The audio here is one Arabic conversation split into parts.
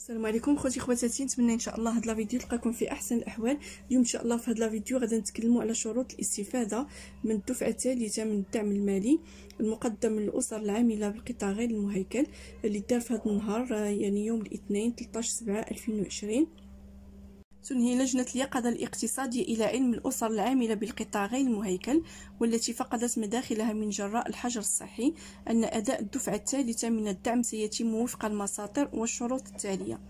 السلام عليكم خوتي خواتاتي نتمنى ان شاء الله هاد لا فيديو تلقاكم في احسن الاحوال اليوم ان شاء الله في هاد لا فيديو غادي نتكلموا على شروط الاستفاده من الدفعه الثالثه من الدعم المالي المقدم للاسر العامله بالقطاع غير المهيكل اللي دار في هاد النهار آه، يعني يوم الاثنين 13 7 2020 تنهي لجنة اليقظة الاقتصادية إلى علم الأسر العاملة بالقطاع غير المهيكل والتي فقدت مداخلها من جراء الحجر الصحي أن أداء الدفعة الثالثة من الدعم سيتم وفق المساطر والشروط التالية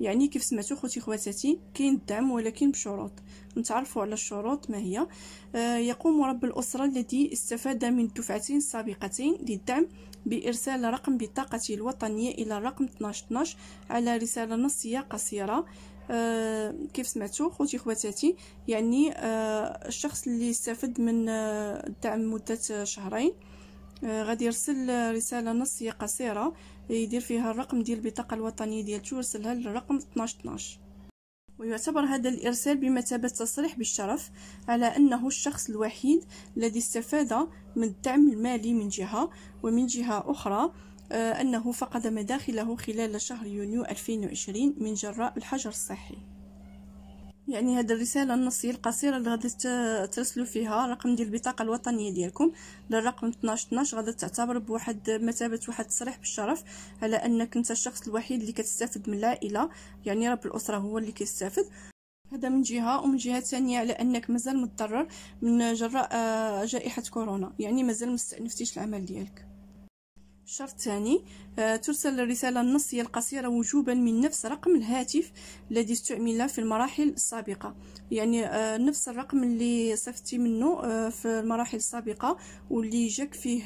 يعني كيف سمعتوا خوتي خواتاتي كاين الدعم ولكن بشروط نتعرفوا على الشروط ما هي آه يقوم رب الأسرة الذي استفاد من الدفعتين السابقتين للدعم بإرسال رقم بطاقته الوطنية إلى الرقم 1212 على رسالة نصية قصيرة آه، كيف سمعتوا خوتي خواتاتي يعني آه، الشخص اللي استفد من آه، الدعم مدة شهرين غادي يرسل رسالة نصية قصيرة يدير فيها الرقم ديال البطاقة الوطنية ديالتو يرسلها للرقم 1212 ويعتبر هذا الإرسال بمثابة تصريح بالشرف على أنه الشخص الوحيد الذي استفاد من الدعم المالي من جهة ومن جهة أخرى آه، أنه فقد مداخله خلال شهر يونيو 2020 من جراء الحجر الصحي يعني هاد الرسالة النصية القصيرة اللي غادي ترسلوا فيها رقم ديال البطاقة الوطنية ديالكم للرقم 12 12 غادي تعتبر بواحد مثابة واحد التصريح بالشرف على أنك أنت الشخص الوحيد اللي كتستافد من العائلة يعني رب الأسرة هو اللي كيستافد هذا من جهه ومن جهه ثانيه على انك مازال متضرر من جراء آه، جائحه كورونا يعني مازال مستأنفتيش العمل ديالك الشرط الثاني آه، ترسل الرسالة النصية القصيرة وجوبا من نفس رقم الهاتف الذي استعمل في المراحل السابقة يعني آه، نفس الرقم اللي صفتي منه آه، في المراحل السابقة واللي جاك فيه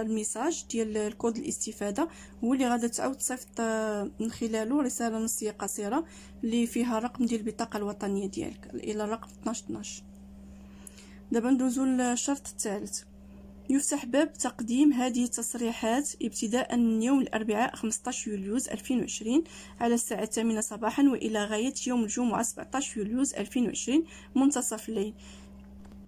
الميساج ديال الكود الاستفادة هو اللي غادي تعاود تصيفط من خلاله رسالة نصية قصيرة اللي فيها رقم ديال البطاقة الوطنية ديالك إلى الرقم 1212 دابا ندوزو للشرط الثالث يفتح تقديم هذه التصريحات ابتداء من يوم الأربعاء 15 يوليوز 2020 على الساعة 8 صباحا وإلى غاية يوم الجمعة 17 يوليوز 2020 منتصف الليل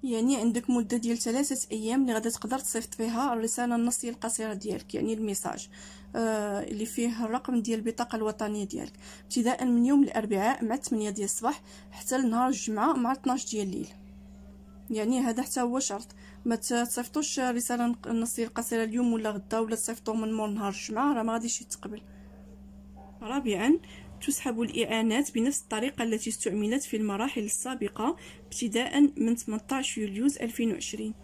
يعني عندك مدة ديال ثلاثة أيام اللي غادي تقدر تصيفط فيها الرسالة النصية القصيرة ديالك يعني الميساج آه اللي فيه الرقم ديال البطاقة الوطنية ديالك ابتداء من يوم الأربعاء مع 8 ديال الصباح حتى لنهار الجمعة مع 12 ديال الليل يعني هذا حتى هو شرط ما تصيفطوش رساله نصيه قصيره اليوم ولا غدا ولا تصيفطو من مور نهار الجمعه راه ما غاديش يتقبل رابعا تسحب الإعانات بنفس الطريقة التي استعملت في المراحل السابقة ابتداء من 18 يوليوز 2020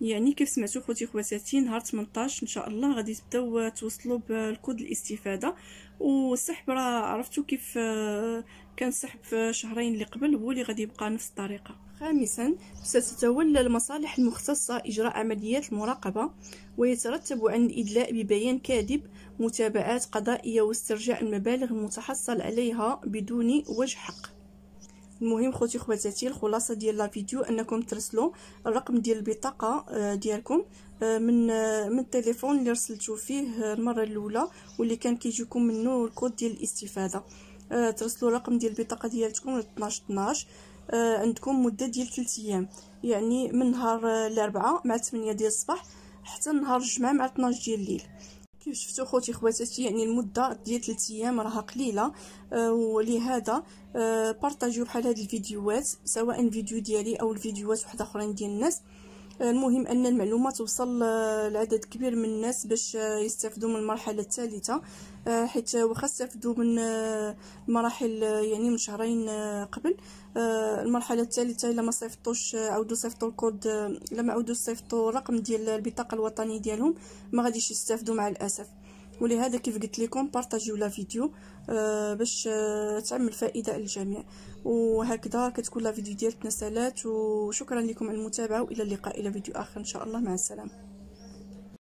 يعني كيف سمعتوا خوتي خواتاتي نهار 18 ان شاء الله غادي تبداو توصلوا بالكود الاستفاده والسحب راه عرفتوا كيف آه، كان السحب في شهرين اللي قبل هو اللي غادي يبقى نفس الطريقه خامسا ستتولى المصالح المختصة إجراء عمليات المراقبة ويترتب عن الإدلاء ببيان كاذب متابعات قضائية واسترجاع المبالغ المتحصل عليها بدون وجه حق المهم خوتي خواتاتي الخلاصه ديال الفيديو انكم ترسلوا الرقم ديال البطاقه آه، ديالكم آه، من آه، من التليفون اللي رسلتو فيه المره الاولى واللي كان كيجيكم منه الكود ديال الاستفاده ترسلوا الرقم ديال البطاقه ديالتكم 12 12 آه، عندكم مده ديال 3 ايام يعني من نهار آه، الاربعاء مع 8 ديال الصباح حتى نهار الجمعه مع 12 ديال الليل كيف شفتوا خوتي خواتاتي يعني المده ديال 3 ايام راها قليله آه، ولهذا بارطاجيو بحال هاد الفيديوهات سواء الفيديو ديالي او الفيديوهات واحد اخرين ديال الناس المهم ان المعلومه توصل آه، لعدد كبير من الناس باش آه، يستافدوا من المرحله الثالثه آه، حيت واخا استافدوا من المراحل يعني من شهرين قبل المرحله الثالثه الا ما صيفطوش عاودوا صيفطوا الكود لما عاودوا صيفطوا الرقم ديال البطاقه الوطنيه ديالهم ما غاديش يستافدوا مع الاسف ولهذا كيف قلت لكم بارطاجيو لا فيديو آه باش آه تعمل فائده للجميع وهكذا كتكون لا فيديو ديالتنا سالات وشكرا لكم على المتابعه والى اللقاء الى فيديو اخر ان شاء الله مع السلامه